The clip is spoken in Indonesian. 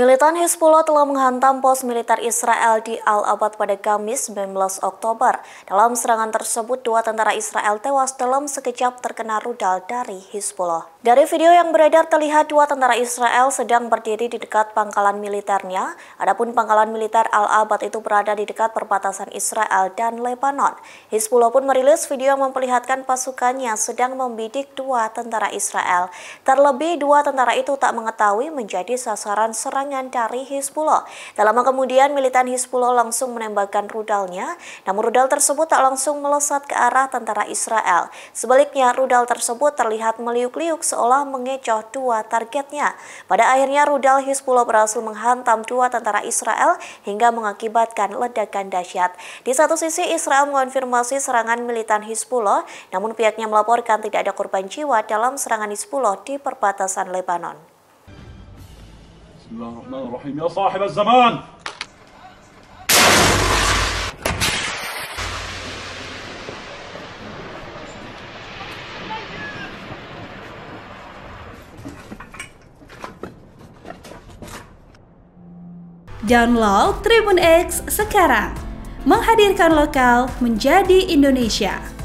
Militan Hizbullah telah menghantam pos militer Israel di Al-Abad pada Kamis 19 Oktober. Dalam serangan tersebut, dua tentara Israel tewas dalam sekejap terkena rudal dari Hizbullah. Dari video yang beredar terlihat dua tentara Israel sedang berdiri di dekat pangkalan militernya, adapun pangkalan militer Al-Abad itu berada di dekat perbatasan Israel dan Lebanon. Hizbullah pun merilis video yang memperlihatkan pasukannya sedang membidik dua tentara Israel. Terlebih dua tentara itu tak mengetahui menjadi sasaran serangan serangan dari Hizbullah. Tak lama kemudian militan Hizbullah langsung menembakkan rudalnya, namun rudal tersebut tak langsung melesat ke arah tentara Israel. Sebaliknya, rudal tersebut terlihat meliuk-liuk seolah mengecoh dua targetnya. Pada akhirnya, rudal Hizbullah berhasil menghantam dua tentara Israel hingga mengakibatkan ledakan dahsyat. Di satu sisi, Israel mengonfirmasi serangan militan Hizbullah, namun pihaknya melaporkan tidak ada korban jiwa dalam serangan Hizbullah di perbatasan Lebanon. بسم الله الرحمن الرحيم يا صاحب الزمان Download Tribun X sekarang. Menghadirkan lokal menjadi Indonesia.